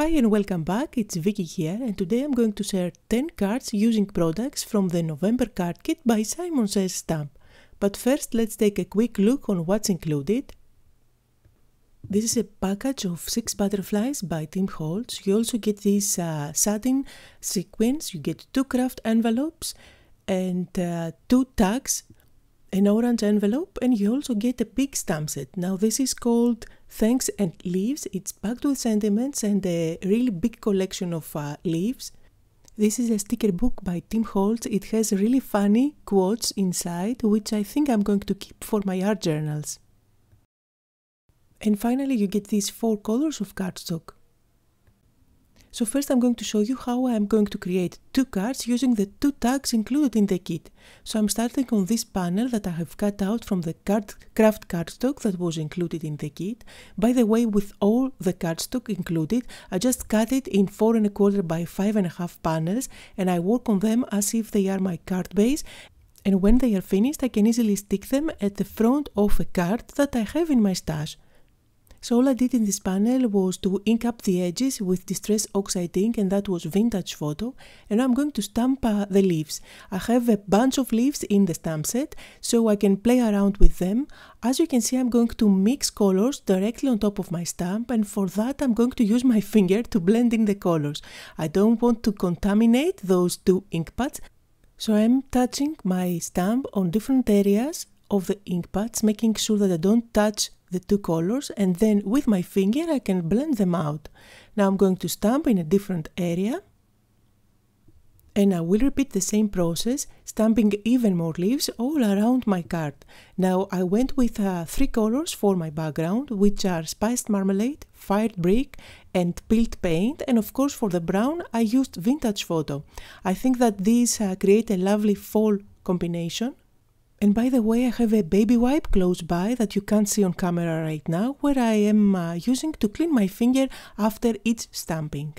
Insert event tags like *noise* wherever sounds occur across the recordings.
Hi and welcome back, it's Vicky here and today I'm going to share 10 cards using products from the November card kit by Simon Says Stamp. But first let's take a quick look on what's included. This is a package of 6 butterflies by Tim Holtz. You also get these uh, satin sequins, you get 2 craft envelopes and uh, 2 tags an orange envelope and you also get a big stamp set. Now this is called Thanks and Leaves. It's packed with sentiments and a really big collection of uh, leaves. This is a sticker book by Tim Holtz. It has really funny quotes inside, which I think I'm going to keep for my art journals. And finally you get these four colors of cardstock. So first I'm going to show you how I'm going to create two cards using the two tags included in the kit. So I'm starting on this panel that I have cut out from the card craft cardstock that was included in the kit. By the way, with all the cardstock included, I just cut it in four and a quarter by five and a half panels and I work on them as if they are my card base and when they are finished I can easily stick them at the front of a card that I have in my stash. So all I did in this panel was to ink up the edges with Distress Oxide ink and that was vintage photo and I'm going to stamp uh, the leaves. I have a bunch of leaves in the stamp set so I can play around with them. As you can see I'm going to mix colors directly on top of my stamp and for that I'm going to use my *laughs* finger to blend in the colors. I don't want to contaminate those two ink pads so I'm touching my stamp on different areas of the ink pads making sure that I don't touch the two colors and then with my finger I can blend them out. Now I'm going to stamp in a different area and I will repeat the same process, stamping even more leaves all around my card. Now I went with uh, three colors for my background, which are spiced marmalade, fired brick and peeled paint and of course for the brown I used vintage photo. I think that these uh, create a lovely fall combination and by the way, I have a baby wipe close by that you can't see on camera right now, where I am uh, using to clean my finger after each stamping.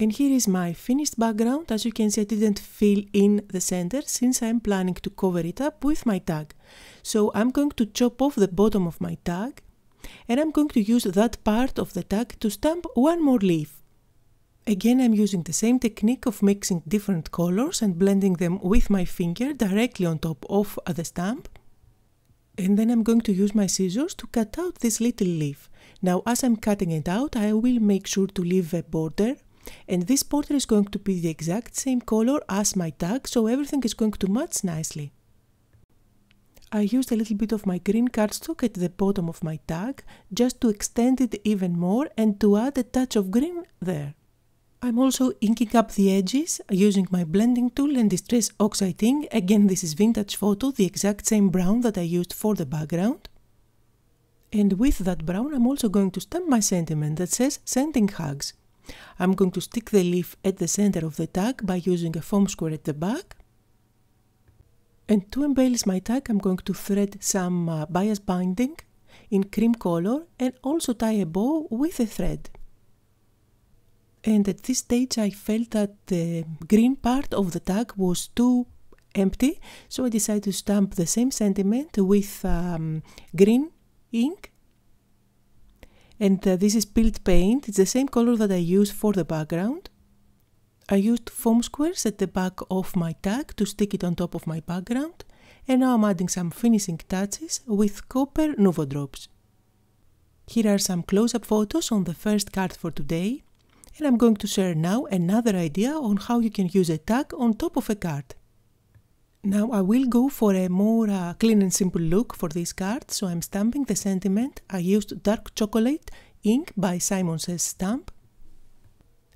And here is my finished background. As you can see, I didn't fill in the center since I'm planning to cover it up with my tag. So I'm going to chop off the bottom of my tag and I'm going to use that part of the tag to stamp one more leaf. Again, I'm using the same technique of mixing different colors and blending them with my finger directly on top of the stamp. And then I'm going to use my scissors to cut out this little leaf. Now, as I'm cutting it out, I will make sure to leave a border. And this border is going to be the exact same color as my tag, so everything is going to match nicely. I used a little bit of my green cardstock at the bottom of my tag, just to extend it even more and to add a touch of green there. I'm also inking up the edges using my blending tool and Distress ink. Again, this is vintage photo, the exact same brown that I used for the background. And with that brown, I'm also going to stamp my sentiment that says Sending Hugs. I'm going to stick the leaf at the center of the tag by using a foam square at the back. And to embellish my tag, I'm going to thread some uh, bias binding in cream color and also tie a bow with a thread. And at this stage, I felt that the green part of the tag was too empty, so I decided to stamp the same sentiment with um, green ink. And uh, this is peeled paint, it's the same color that I used for the background. I used foam squares at the back of my tag to stick it on top of my background. And now I'm adding some finishing touches with copper Nuvo drops. Here are some close-up photos on the first card for today and I'm going to share now another idea on how you can use a tag on top of a card. Now I will go for a more uh, clean and simple look for this card, so I'm stamping the sentiment. I used dark chocolate ink by Simon Says Stamp.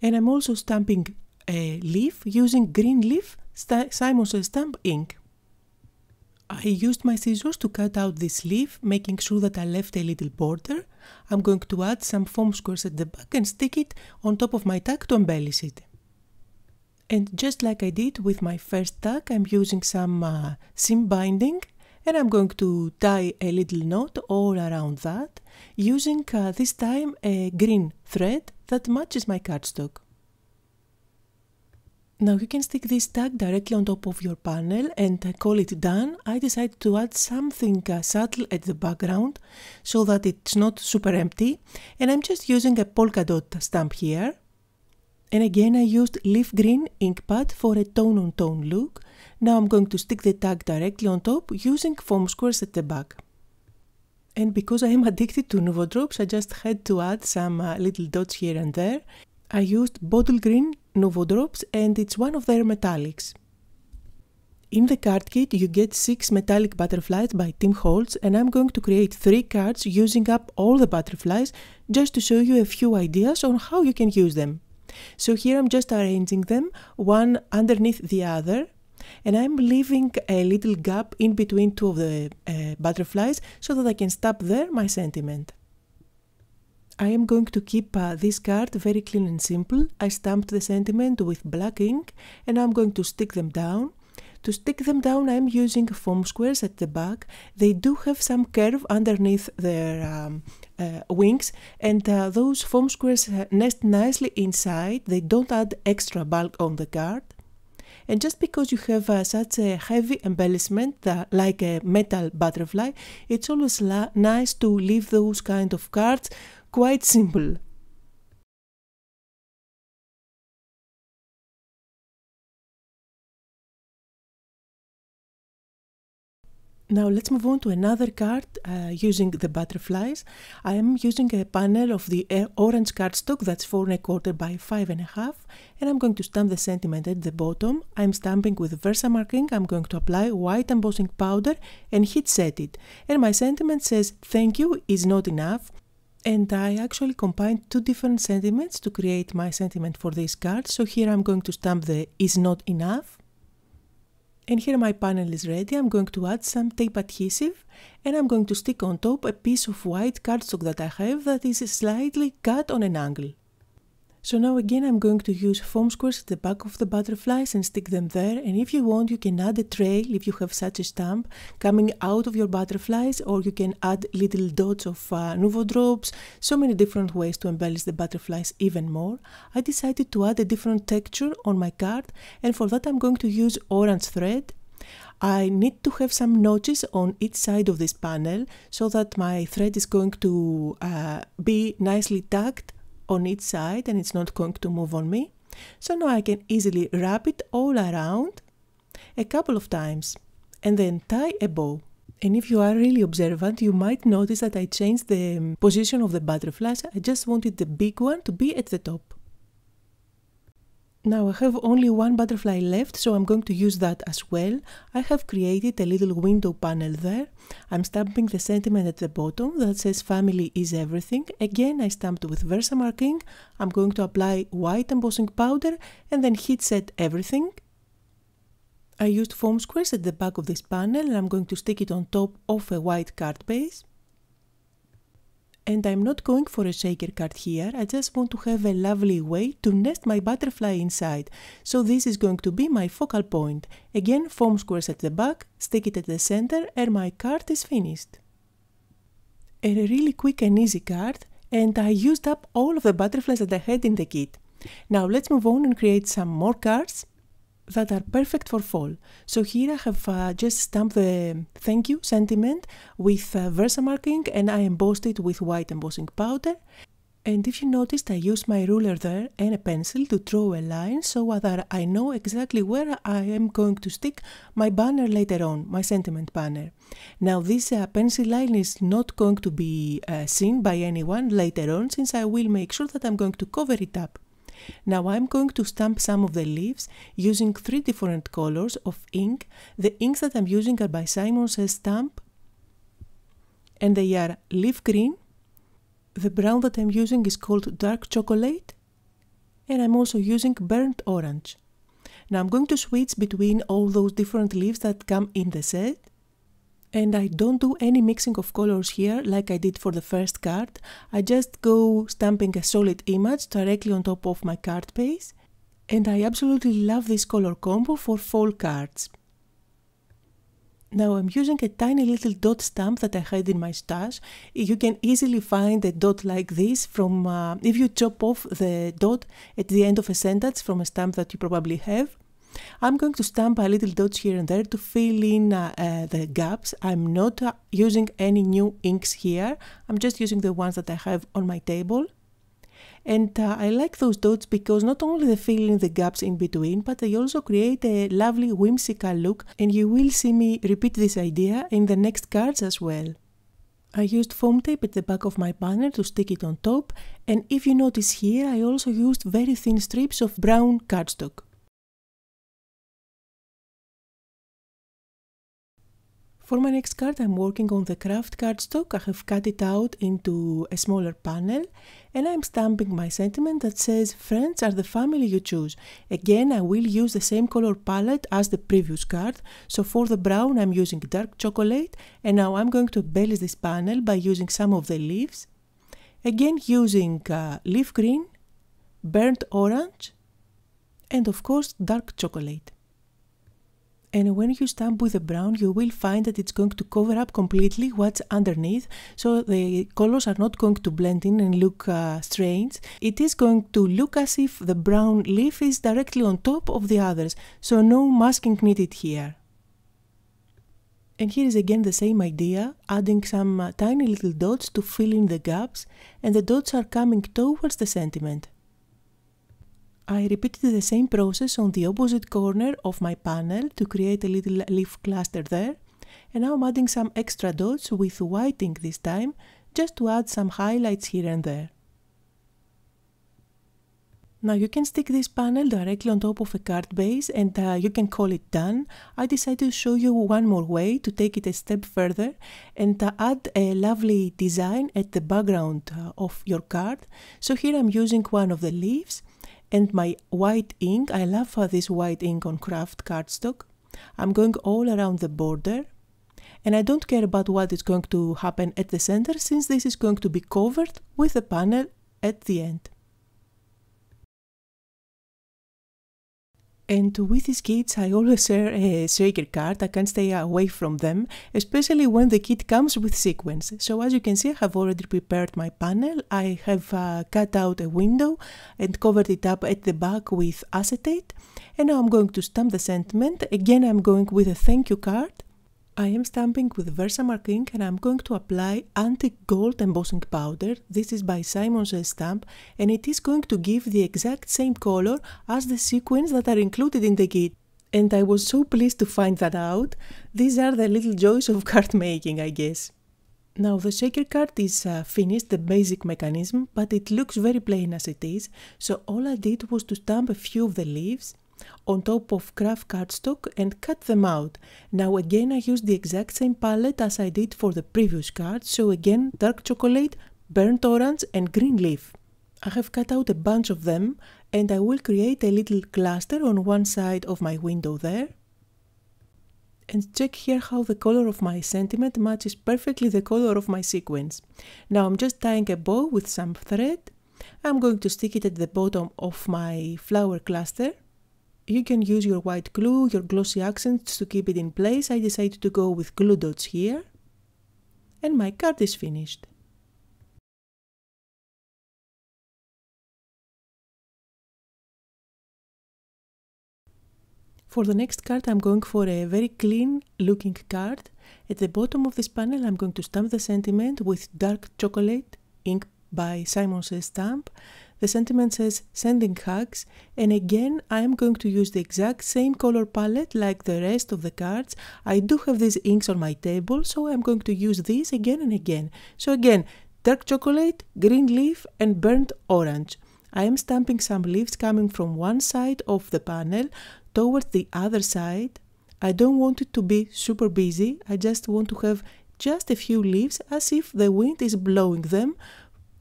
And I'm also stamping a leaf using green leaf Simon Says Stamp ink. I used my scissors to cut out this leaf, making sure that I left a little border. I'm going to add some foam squares at the back and stick it on top of my tack to embellish it. And just like I did with my first tack, I'm using some uh, seam binding and I'm going to tie a little knot all around that using uh, this time a green thread that matches my cardstock. Now you can stick this tag directly on top of your panel and uh, call it done. I decided to add something uh, subtle at the background so that it's not super empty. And I'm just using a polka dot stamp here. And again I used leaf green ink pad for a tone on tone look. Now I'm going to stick the tag directly on top using foam squares at the back. And because I am *laughs* addicted to Nouveau Drops, I just had to add some uh, little dots here and there. I used Bottle Green Nouveau Drops and it's one of their metallics. In the card kit you get 6 metallic butterflies by Tim Holtz and I'm going to create 3 cards using up all the butterflies just to show you a few ideas on how you can use them. So here I'm just arranging them one underneath the other and I'm leaving a little gap in between two of the uh, butterflies so that I can stop there my sentiment. I am going to keep uh, this card very clean and simple. I stamped the sentiment with black ink and I'm going to stick them down. To stick them down I'm using foam squares at the back. They do have some curve underneath their um, uh, wings and uh, those foam squares uh, nest nicely inside. They don't add extra bulk on the card. And just because you have uh, such a heavy embellishment, uh, like a metal butterfly, it's always nice to leave those kind of cards Quite simple. Now let's move on to another card uh, using the butterflies. I am using a panel of the uh, orange cardstock that's four and a quarter by five and a half and I'm going to stamp the sentiment at the bottom. I'm stamping with Versa marking. I'm going to apply white embossing powder and heat set it. And my sentiment says thank you is not enough and I actually combined two different sentiments to create my sentiment for this card. So here I'm going to stamp the is not enough. And here my panel is ready. I'm going to add some tape adhesive and I'm going to stick on top a piece of white cardstock that I have that is slightly cut on an angle. So now again I'm going to use foam squares at the back of the butterflies and stick them there and if you want you can add a trail if you have such a stamp coming out of your butterflies or you can add little dots of uh, nouveau drops, so many different ways to embellish the butterflies even more. I decided to add a different texture on my card and for that I'm going to use orange thread I need to have some notches on each side of this panel so that my thread is going to uh, be nicely tucked on its side and it's not going to move on me. So now I can easily wrap it all around a couple of times and then tie a bow. And if you are really observant, you might notice that I changed the um, position of the butterflies. I just wanted the big one to be at the top. Now I have only one butterfly left, so I'm going to use that as well. I have created a little window panel there. I'm stamping the sentiment at the bottom that says family is everything. Again, I stamped with Versa marking. I'm going to apply white embossing powder and then heat set everything. I used foam squares at the back of this panel and I'm going to stick it on top of a white card base. And I'm not going for a shaker card here, I just want to have a lovely way to nest my butterfly inside. So this is going to be my focal point. Again, foam squares at the back, stick it at the center and my card is finished. A really quick and easy card and I used up all of the butterflies that I had in the kit. Now let's move on and create some more cards that are perfect for fall. So here I have uh, just stamped the thank you sentiment with uh, Versa marking and I embossed it with white embossing powder. And if you noticed, I used my ruler there and a pencil to draw a line so that I know exactly where I am going to stick my banner later on, my sentiment banner. Now this uh, pencil line is not going to be uh, seen by anyone later on since I will make sure that I'm going to cover it up. Now I'm going to stamp some of the leaves using three different colors of ink. The inks that I'm using are by Simon Says Stamp and they are leaf green. The brown that I'm using is called dark chocolate and I'm also using burnt orange. Now I'm going to switch between all those different leaves that come in the set and I don't do any mixing of colors here like I did for the first card. I just go stamping a solid image directly on top of my card base. And I absolutely love this color combo for fall cards. Now I'm using a tiny little dot stamp that I had in my stash. You can easily find a dot like this from uh, if you chop off the dot at the end of a sentence from a stamp that you probably have I'm going to stamp a little dots here and there to fill in uh, uh, the gaps. I'm not uh, using any new inks here. I'm just using the ones that I have on my table. And uh, I like those dots because not only they fill in the gaps in between, but they also create a lovely whimsical look and you will see me repeat this idea in the next cards as well. I used foam tape at the back of my banner to stick it on top and if you notice here I also used very thin strips of brown cardstock. For my next card, I'm working on the craft cardstock. I have cut it out into a smaller panel and I'm stamping my sentiment that says, friends are the family you choose. Again, I will use the same color palette as the previous card. So for the brown, I'm using dark chocolate and now I'm going to embellish this panel by using some of the leaves. Again, using uh, leaf green, burnt orange, and of course, dark chocolate and when you stamp with the brown you will find that it's going to cover up completely what's underneath so the colors are not going to blend in and look uh, strange it is going to look as if the brown leaf is directly on top of the others so no masking needed here and here is again the same idea, adding some uh, tiny little dots to fill in the gaps, and the dots are coming towards the sentiment. I repeated the same process on the opposite corner of my panel to create a little leaf cluster there and now I'm adding some extra dots with white ink this time just to add some highlights here and there. Now you can stick this panel directly on top of a card base and uh, you can call it done. I decided to show you one more way to take it a step further and uh, add a lovely design at the background uh, of your card. So here I'm using one of the leaves and my white ink. I love this white ink on craft cardstock. I'm going all around the border and I don't care about what is going to happen at the center since this is going to be covered with a panel at the end. And with these kids, I always share uh, a shaker card. I can't stay away from them, especially when the kit comes with sequins. So as you can see, I have already prepared my panel. I have uh, cut out a window and covered it up at the back with acetate. And now I'm going to stamp the sentiment. Again, I'm going with a thank you card. I am stamping with Versamark ink and I'm going to apply anti-gold embossing powder. This is by Simon's Stamp and it is going to give the exact same color as the sequins that are included in the kit. And I was so pleased to find that out. These are the little joys of *laughs* card making, I guess. Now the shaker card is uh, finished, the basic mechanism, but it looks very plain as it is, so all I did was to stamp a few of the leaves on top of craft cardstock and cut them out. Now again I use the exact same palette as I did for the previous card, so again dark chocolate, burnt orange and green leaf. I have cut out a bunch of them and I will create a little cluster on one side of my window there. And check here how the color of my sentiment matches perfectly the color of my sequence. Now I'm just tying a bow with some thread. I'm going to stick it at the bottom of my flower cluster you can use your white glue, your glossy accents to keep it in place. I decided to go with glue dots here. And my card is finished. For the next card I'm going for a very clean looking card. At the bottom of this panel I'm going to stamp the sentiment with dark chocolate ink by Simon Says Stamp. The sentiment says sending hugs and again I am going to use the exact same color palette like the rest of the cards. I do have these inks on my table so I'm going to use these again and again. So again, dark chocolate, green leaf and burnt orange. I am stamping some leaves coming from one side of the panel towards the other side. I don't want it to be super busy, I just want to have just a few leaves as if the wind is blowing them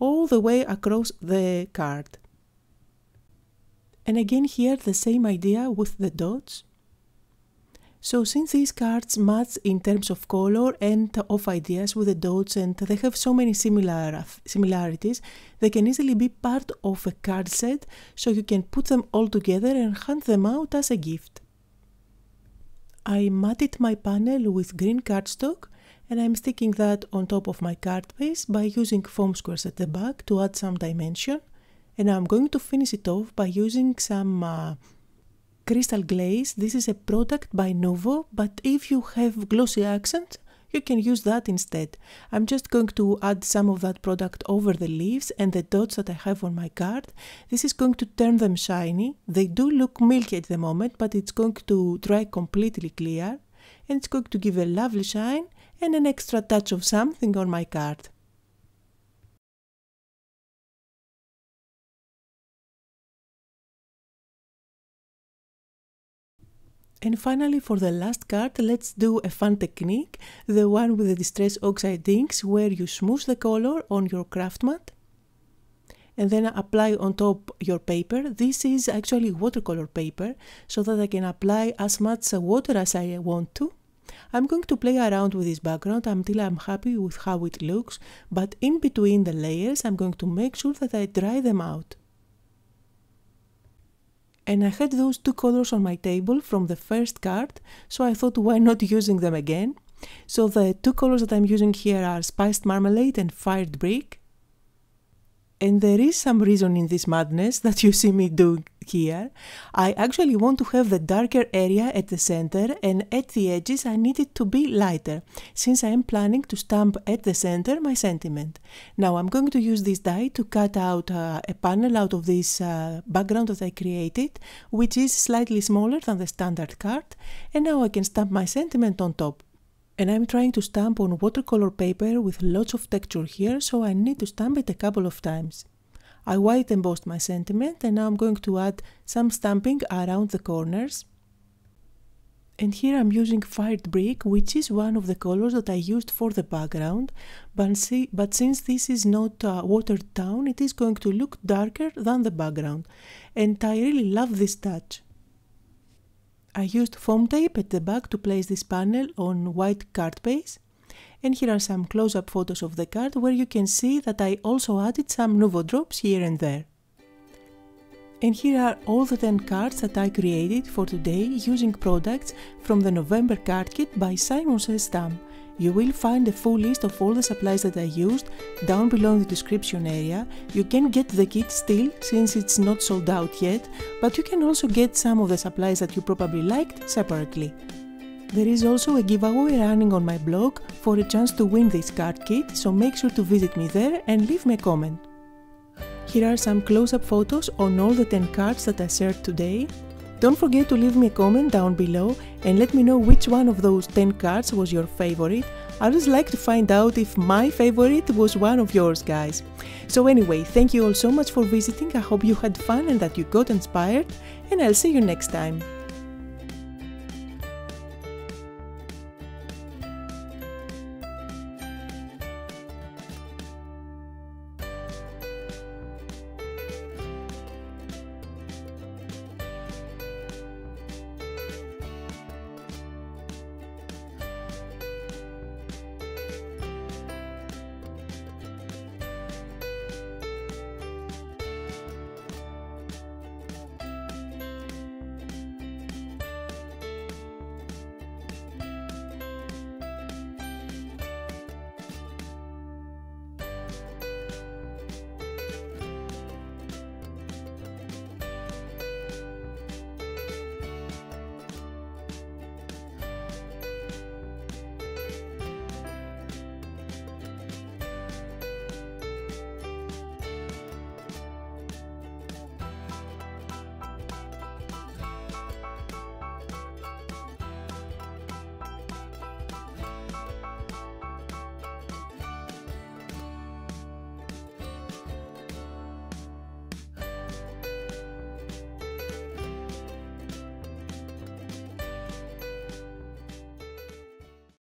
all the way across the card. And again here the same idea with the dots. So since these cards match in terms of color and of ideas with the dots and they have so many similar similarities, they can easily be part of a card set so you can put them all together and hand them out as a gift. I matted my panel with green cardstock and I'm sticking that on top of my card base by using foam squares at the back to add some dimension and I'm going to finish it off by using some uh, crystal glaze. This is a product by Novo but if you have glossy accent you can use that instead. I'm just going to add some of that product over the leaves and the dots that I have on my card. This is going to turn them shiny. They do look milky at the moment, but it's going to dry completely clear and it's going to give a lovely shine and an extra touch of something on my card. And finally, for the last card, let's do a fun technique, the one with the Distress Oxide inks, where you smooth the color on your craft mat and then apply on top your paper. This is actually watercolor paper, so that I can apply as much water as I want to. I'm going to play around with this background until I'm happy with how it looks, but in between the layers I'm going to make sure that I dry them out. And I had those two colors on my table from the first card, so I thought why not using them again? So the two colors that I'm using here are Spiced Marmalade and Fired Brick. And there is some reason in this madness that you see me doing here, I actually want to have the darker area at the center and at the edges I need it to be lighter, since I am planning to stamp at the center my sentiment. Now I'm going to use this die to cut out uh, a panel out of this uh, background that I created, which is slightly smaller than the standard card, and now I can stamp my sentiment on top and I'm trying to stamp on watercolor paper with lots of texture here, so I need to stamp it a couple of times. I white embossed my sentiment and now I'm going to add some stamping around the corners. And here I'm using Fired Brick, which is one of the colors that I used for the background, but, see, but since this is not uh, watered down, it is going to look darker than the background. And I really love this touch. I used foam tape at the back to place this panel on white card base. And here are some close-up photos of the card where you can see that I also added some Nuvo drops here and there. And here are all the 10 cards that I created for today using products from the November card kit by Simon Says Stamp. You will find a full list of all the supplies that I used down below in the description area. You can get the kit still since it's not sold out yet, but you can also get some of the supplies that you probably liked separately. There is also a giveaway running on my blog for a chance to win this card kit, so make sure to visit me there and leave me a comment. Here are some close-up photos on all the 10 cards that I shared today. Don't forget to leave me a comment down below and let me know which one of those 10 cards was your favorite. I just like to find out if my favorite was one of yours guys. So anyway, thank you all so much for visiting, I hope you had fun and that you got inspired and I'll see you next time.